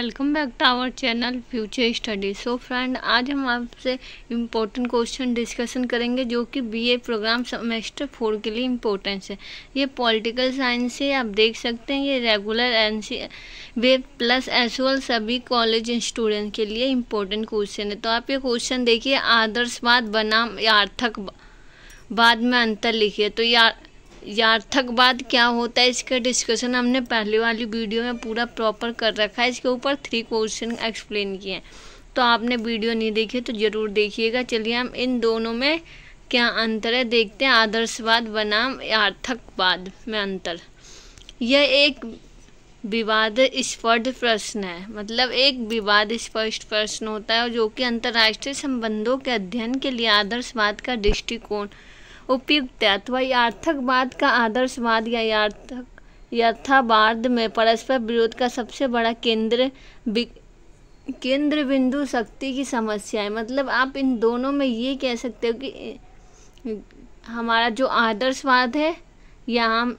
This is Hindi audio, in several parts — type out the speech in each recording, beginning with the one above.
welcome back to our channel future study so friend आज हम आपसे इम्पोर्टेंट क्वेश्चन डिस्कशन करेंगे जो कि बीए प्रोग्राम सेमेस्टर फोर के लिए इम्पोर्टेंस है ये पॉलिटिकल साइंस से आप देख सकते हैं ये रेगुलर एन सी वे प्लस एसुअल सभी कॉलेज स्टूडेंट के लिए इम्पोर्टेंट क्वेश्चन है तो आप ये क्वेश्चन देखिए आदर्शवाद बनाम यार्थक बाद में अंतर लिखिए तो यार यार्थक बाद क्या होता है इसका डिस्कशन हमने पहले वाली वीडियो में पूरा प्रॉपर कर रखा है इसके ऊपर थ्री क्वेश्चन एक्सप्लेन किए हैं तो आपने वीडियो नहीं देखी तो ज़रूर देखिएगा चलिए हम इन दोनों में क्या अंतर है देखते हैं आदर्शवाद बनाम यार्थकवाद में अंतर यह एक विवाद स्पर्ध प्रश्न है मतलब एक विवाद स्पष्ट प्रश्न होता है जो कि अंतर्राष्ट्रीय संबंधों के अध्ययन के लिए आदर्शवाद का दृष्टिकोण उपयुक्त अथवा यार्थकवाद का आदर्शवाद या यार्थक यथावाद में परस्पर विरोध का सबसे बड़ा केंद्र केंद्र बिंदु शक्ति की समस्या है मतलब आप इन दोनों में ये कह सकते हो कि हमारा जो आदर्शवाद है या हम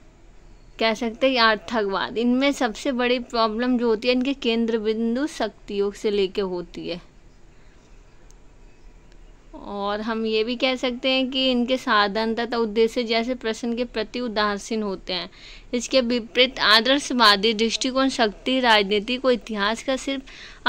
कह सकते हैं आर्थकवाद इनमें सबसे बड़ी प्रॉब्लम जो होती है इनके केंद्र बिंदु शक्तियों से लेके होती है और हम ये भी कह सकते हैं कि इनके साधन तथा उद्देश्य जैसे प्रश्न के प्रति उदासीन होते हैं इसके विपरीत आदर्शवादी दृष्टिकोण शक्ति राजनीति को इतिहास का सिर्फ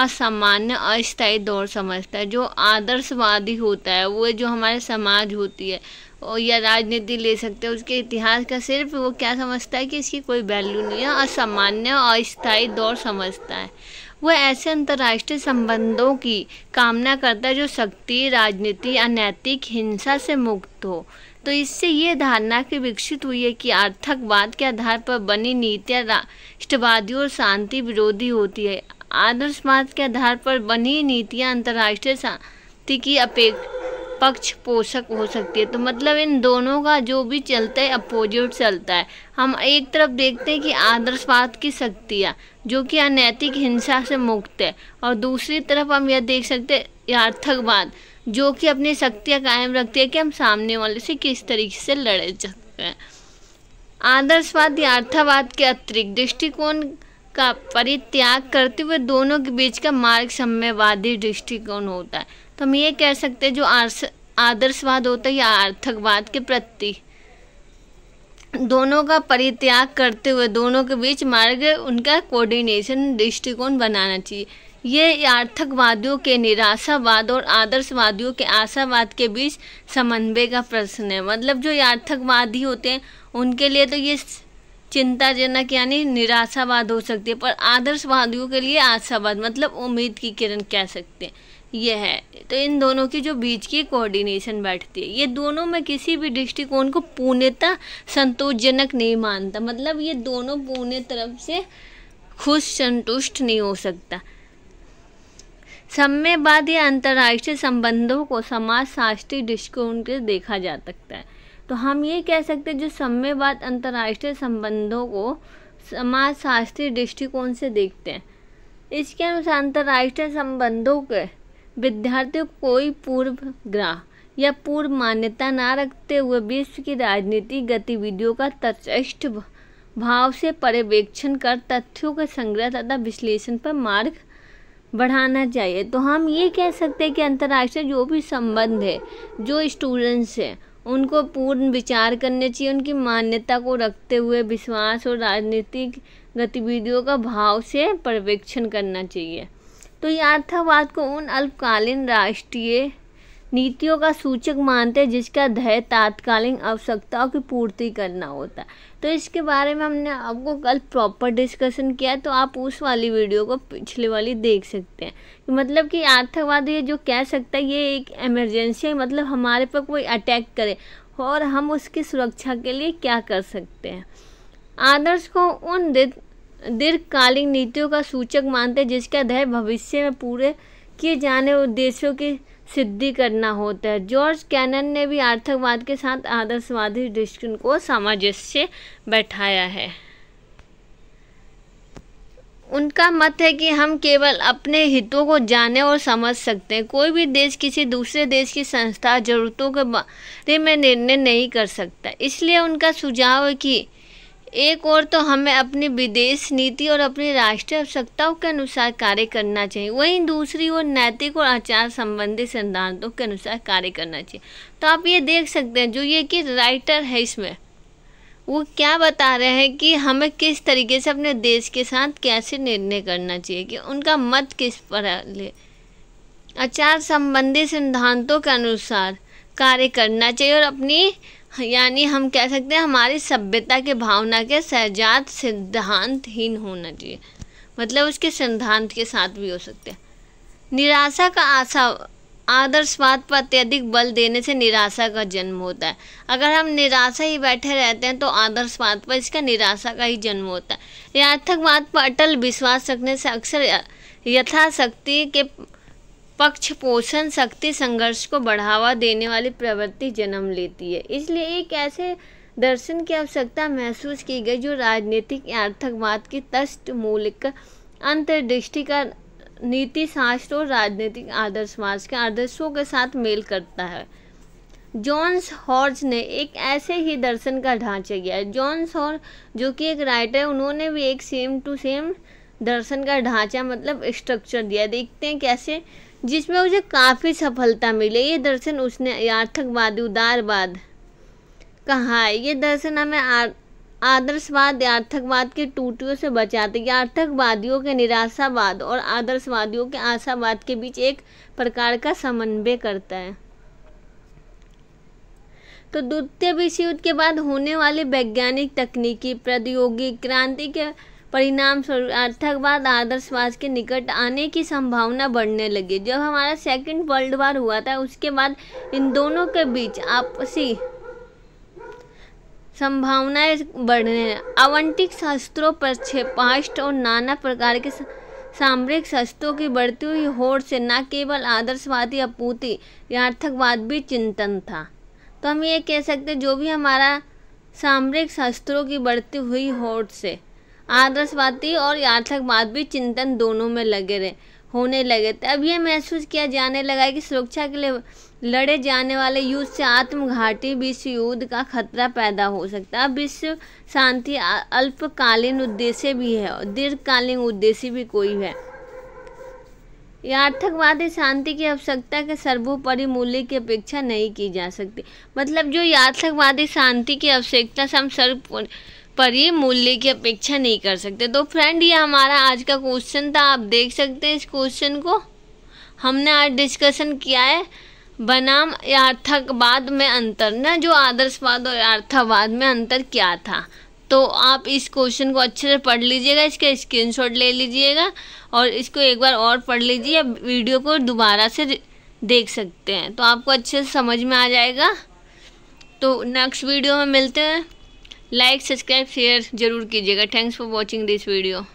असामान्य अस्थायी दौर समझता है जो आदर्शवादी होता है वो जो हमारे समाज होती है और या राजनीति ले सकते हैं उसके इतिहास का सिर्फ वो क्या समझता है कि इसकी कोई वैल्यू नहीं है असामान्य अस्थायी दौर समझता है वह ऐसे अंतर्राष्ट्रीय संबंधों की कामना करता है जो शक्ति राजनीति अनैतिक हिंसा से मुक्त हो तो इससे ये धारणा की विकसित हुई है कि आर्थकवाद के आधार पर बनी नीतियाँ राष्ट्रवादी और शांति विरोधी होती है आदर्शवाद के आधार पर बनी नीतियाँ अंतर्राष्ट्रीय शांति की अपेक्षा पक्ष पोषक हो सकती है तो मतलब इन दोनों का जो भी चलता है अपोजिट चलता है हम एक तरफ देखते हैं कि आदर्शवाद की शक्तियाँ जो कि अनैतिक हिंसा से मुक्त है और दूसरी तरफ हम यह देख सकते हैं यार्थकवाद जो कि अपनी शक्तियाँ कायम रखती है कि हम सामने वाले से किस तरीके से लड़े सकते हैं आदर्शवाद यार्थवाद के अतिरिक्त दृष्टिकोण का परित्याग करते हुए दोनों के बीच का मार्ग सम्यवादी दृष्टिकोण होता है तो हम ये कह सकते हैं जो आदर्शवाद होता है या आर्थकवाद के प्रति दोनों का परित्याग करते हुए दोनों के बीच मार्ग उनका कोऑर्डिनेशन दृष्टिकोण बनाना चाहिए ये आर्थकवादियों के निराशावाद और आदर्शवादियों के आशावाद के बीच समन्वय का प्रश्न है मतलब जो आर्थकवादी होते हैं उनके लिए तो ये चिंताजनक यानी निराशावाद हो सकती है पर आदर्शवादियों के लिए आशावाद मतलब उम्मीद की किरण कह सकते हैं ये है तो इन दोनों की जो बीच की कोऑर्डिनेशन बैठती है ये दोनों में किसी भी दृष्टिकोण को पूर्णता संतोषजनक नहीं मानता मतलब ये दोनों पूर्ण तरफ से खुश संतुष्ट नहीं हो सकता बाद या अंतर्राष्ट्रीय संबंधों को समाज शास्त्रीय दृष्टिकोण के देखा जा सकता है तो हम ये कह सकते हैं जो बाद अंतर्राष्ट्रीय संबंधों को समाज शास्त्रीय दृष्टिकोण से देखते हैं इसके अनुसार अंतर्राष्ट्रीय संबंधों के विद्यार्थियों को कोई पूर्व ग्रह या पूर्व मान्यता ना रखते हुए विश्व की राजनीतिक गतिविधियों का तटस्थ भाव से पर्यवेक्षण कर तथ्यों के संग्रह तथा विश्लेषण पर मार्ग बढ़ाना चाहिए तो हम ये कह सकते हैं कि अंतर्राष्ट्रीय जो भी संबंध है जो स्टूडेंट्स हैं उनको पूर्ण विचार करने चाहिए उनकी मान्यता को रखते हुए विश्वास और राजनीतिक गतिविधियों का भाव से पर्यवेक्षण करना चाहिए तो यथार्थवाद को उन अल्पकालीन राष्ट्रीय नीतियों का सूचक मानते हैं जिसका ध्येय तात्कालीन आवश्यकताओं की पूर्ति करना होता है तो इसके बारे में हमने आपको कल प्रॉपर डिस्कशन किया है तो आप उस वाली वीडियो को पिछले वाली देख सकते हैं मतलब कि आर्थकवाद ये जो कह सकता है ये एक इमरजेंसी है मतलब हमारे पर कोई अटैक करे और हम उसकी सुरक्षा के लिए क्या कर सकते हैं आदर्श को उन दीर्घकालीन नीतियों का सूचक मानते हैं जिसका ध्यय भविष्य में पूरे किए जाने उद्देश्यों की सिद्धि करना होता है जॉर्ज कैनन ने भी आर्थकवाद के साथ आदर्शवादी दृष्टिकोण को सामंजस्य बैठाया है उनका मत है कि हम केवल अपने हितों को जाने और समझ सकते हैं कोई भी देश किसी दूसरे देश की संस्था जरूरतों के बारे में निर्णय नहीं कर सकता इसलिए उनका सुझाव है कि एक और तो हमें अपनी विदेश नीति और अपनी राष्ट्रीय आवश्यकताओं के अनुसार कार्य करना चाहिए वहीं दूसरी ओर नैतिक और आचार संबंधी सिद्धांतों के अनुसार कार्य करना चाहिए तो आप ये देख सकते हैं जो ये कि राइटर है इसमें वो क्या बता रहे हैं कि हमें किस तरीके से अपने देश के साथ कैसे निर्णय करना चाहिए कि उनका मत किस पर ले आचार संबंधी सिद्धांतों के अनुसार कार्य करना चाहिए और अपनी यानी हम कह सकते हैं हमारी सभ्यता के भावना के सहजात सिद्धांतहीन होना चाहिए मतलब उसके सिद्धांत के साथ भी हो सकते हैं निराशा का आशा आदर्शवाद पर अत्यधिक बल देने से निराशा का जन्म होता है अगर हम निराशा ही बैठे रहते हैं तो आदर्शवाद पर इसका निराशा का ही जन्म होता है यार्थकवाद पर अटल विश्वास रखने से अक्सर यथाशक्ति के पक्ष पोषण शक्ति संघर्ष को बढ़ावा देने वाली प्रवृत्ति जन्म लेती है इसलिए एक ऐसे दर्शन की आवश्यकता महसूस की गई जो राजनीतिक आर्थकवाद की तस्ट मूलिक अंतर्दृष्टि का नीति शास्त्र और राजनीतिक आदर्शवाद के आदर्शों के साथ मेल करता है जॉन्स हॉर्ज ने एक ऐसे ही दर्शन का ढांचा किया जॉन्स हॉर्ज जो कि एक राइटर है उन्होंने भी एक सेम टू सेम दर्शन का ढांचा मतलब स्ट्रक्चर दिया देखते हैं कैसे जिसमें उसे काफ़ी सफलता मिली ये दर्शन उसने याथकवाद उदारवाद कहा है ये दर्शन हमें आदर्शवाद यार्थकवाद के टूटियों से बचाते यार्थकवादियों के निराशावाद और आदर्शवादियों के आशावाद के बीच एक प्रकार का समन्वय करता है तो द्वितीय विश्व युद्ध के बाद होने वाली वैज्ञानिक तकनीकी प्रौद्योगिक क्रांति के परिणाम स्वरूप अर्थकवाद आदर्शवाद के निकट आने की संभावना बढ़ने लगी जब हमारा सेकेंड वर्ल्ड वार हुआ था उसके बाद इन दोनों के बीच आपसी संभावनाएं बढ़ने आवंटिक शास्त्रों पर छेपाष्ट और नाना प्रकार के सामरिक शस्त्रों की बढ़ती हुई होड़ से न केवल आदर्शवादी आपूर्ति आर्थकवाद भी चिंतन था तो हम ये कह सकते जो भी हमारा सामरिक शस्त्रों की बढ़ती हुई होड़ से आदर्शवादी और यार्थकवाद भी चिंतन दोनों में लगे रहे होने लगे थे अब यह महसूस किया जाने लगा कि सुरक्षा के लिए लड़े जाने वाले युद्ध से आत्मघाती विश्व युद्ध का खतरा पैदा हो सकता है विश्व शांति अल्पकालीन उद्देश्य भी है और दीर्घकालीन उद्देश्य भी कोई है यार्थकवादी शांति की आवश्यकता के सर्वोपरि मूल्य की अपेक्षा नहीं की जा सकती मतलब जो यार्थकवादी शांति की आवश्यकता से हम सर्वोपरि पर ये मूल्य की अपेक्षा नहीं कर सकते तो फ्रेंड ये हमारा आज का क्वेश्चन था आप देख सकते हैं इस क्वेश्चन को हमने आज डिस्कशन किया है बनाम यार्थकवाद में अंतर ना जो आदर्शवाद और यार्थवाद में अंतर क्या था तो आप इस क्वेश्चन को अच्छे से पढ़ लीजिएगा इसका स्क्रीनशॉट ले लीजिएगा और इसको एक बार और पढ़ लीजिए वीडियो को दोबारा से देख सकते हैं तो आपको अच्छे से समझ में आ जाएगा तो नेक्स्ट वीडियो में मिलते हैं लाइक सब्सक्राइब शेयर जरूर कीजिएगा thanks for watching this video